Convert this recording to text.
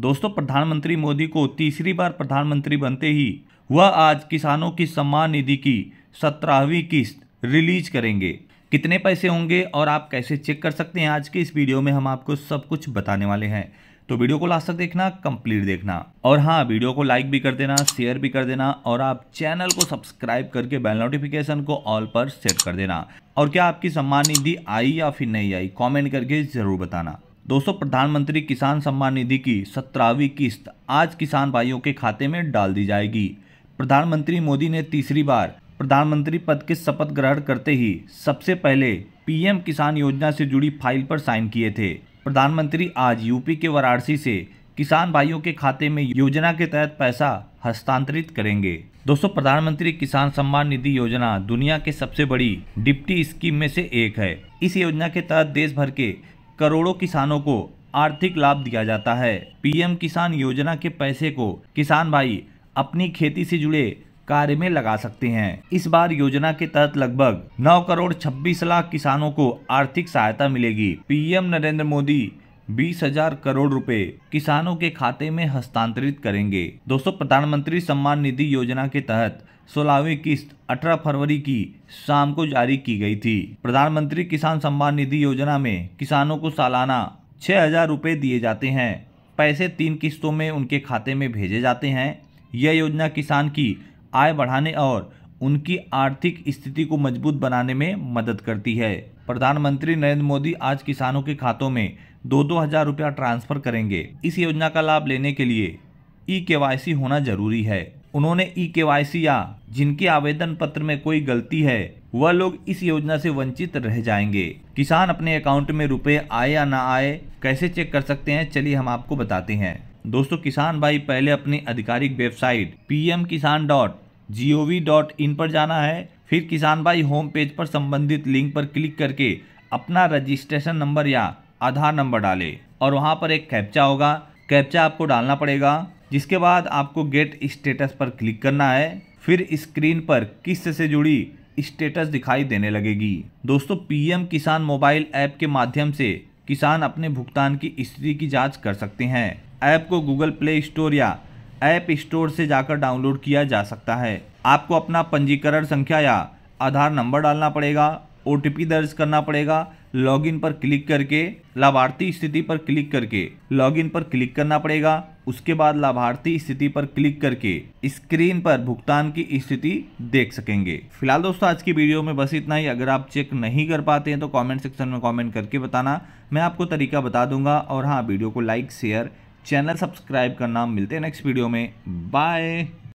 दोस्तों प्रधानमंत्री मोदी को तीसरी बार प्रधानमंत्री बनते ही वह आज किसानों की सम्मान निधि की सत्रहवीं किस्त रिलीज करेंगे कितने पैसे होंगे और आप कैसे चेक कर सकते हैं आज के इस वीडियो में हम आपको सब कुछ बताने वाले हैं तो वीडियो को लास्ट तक देखना कंप्लीट देखना और हाँ वीडियो को लाइक भी कर देना शेयर भी कर देना और आप चैनल को सब्सक्राइब करके बेल नोटिफिकेशन को ऑल पर सेट कर देना और क्या आपकी सम्मान निधि आई या फिर नहीं आई कमेंट करके ज़रूर बताना दोस्तों प्रधानमंत्री किसान सम्मान निधि की सत्रहवीं किस्त आज किसान भाइयों के खाते में डाल दी जाएगी प्रधानमंत्री मोदी ने तीसरी बार प्रधानमंत्री पद के शपथ ग्रहण करते ही सबसे पहले पीएम किसान योजना से जुड़ी फाइल पर साइन किए थे प्रधानमंत्री आज यूपी के वाराणसी से किसान भाइयों के खाते में योजना के तहत पैसा हस्तांतरित करेंगे दोस्तों प्रधानमंत्री किसान सम्मान निधि योजना दुनिया के सबसे बड़ी डिप्टी स्कीम में से एक है इस योजना के तहत देश भर के करोड़ों किसानों को आर्थिक लाभ दिया जाता है पीएम किसान योजना के पैसे को किसान भाई अपनी खेती से जुड़े कार्य में लगा सकते हैं इस बार योजना के तहत लगभग 9 करोड़ 26 लाख किसानों को आर्थिक सहायता मिलेगी पीएम नरेंद्र मोदी बीस हजार करोड़ रुपए किसानों के खाते में हस्तांतरित करेंगे दोस्तों प्रधानमंत्री सम्मान निधि योजना के तहत सोलहवीं किस्त 18 फरवरी की शाम को जारी की गई थी प्रधानमंत्री किसान सम्मान निधि योजना में किसानों को सालाना छह हजार रूपए दिए जाते हैं पैसे तीन किस्तों में उनके खाते में भेजे जाते हैं यह योजना किसान की आय बढ़ाने और उनकी आर्थिक स्थिति को मजबूत बनाने में मदद करती है प्रधानमंत्री नरेंद्र मोदी आज किसानों के खातों में दो दो हज़ार रुपया ट्रांसफ़र करेंगे इस योजना का लाभ लेने के लिए ई के होना जरूरी है उन्होंने ई के या जिनके आवेदन पत्र में कोई गलती है वह लोग इस योजना से वंचित रह जाएंगे किसान अपने अकाउंट में रुपए आए या ना आए कैसे चेक कर सकते हैं चलिए हम आपको बताते हैं दोस्तों किसान भाई पहले अपनी आधिकारिक website P M Kisan dot G O V dot in पर जाना है फिर किसान भाई होम पेज पर संबंधित लिंक पर क्लिक करके अपना रजिस्ट्रेशन नंबर या आधार नंबर डाले और वहाँ पर एक कैप्चा होगा कैप्चा आपको डालना पड़ेगा जिसके बाद आपको गेट स्टेटस पर क्लिक करना है फिर स्क्रीन पर किस्त से जुड़ी स्टेटस दिखाई देने लगेगी दोस्तों पीएम किसान मोबाइल ऐप के माध्यम से किसान अपने भुगतान की स्थिति की जांच कर सकते हैं ऐप को गूगल प्ले स्टोर या ऐप स्टोर से जाकर डाउनलोड किया जा सकता है आपको अपना पंजीकरण संख्या या आधार नंबर डालना पड़ेगा ओ दर्ज करना पड़ेगा लॉगिन पर क्लिक करके लाभार्थी स्थिति पर क्लिक करके लॉगिन पर क्लिक करना पड़ेगा उसके बाद लाभार्थी स्थिति पर क्लिक करके स्क्रीन पर भुगतान की स्थिति देख सकेंगे फिलहाल दोस्तों आज की वीडियो में बस इतना ही अगर आप चेक नहीं कर पाते हैं तो कमेंट सेक्शन में कमेंट करके बताना मैं आपको तरीका बता दूंगा और हाँ वीडियो को लाइक शेयर चैनल सब्सक्राइब करना मिलते हैं नेक्स्ट वीडियो में बाय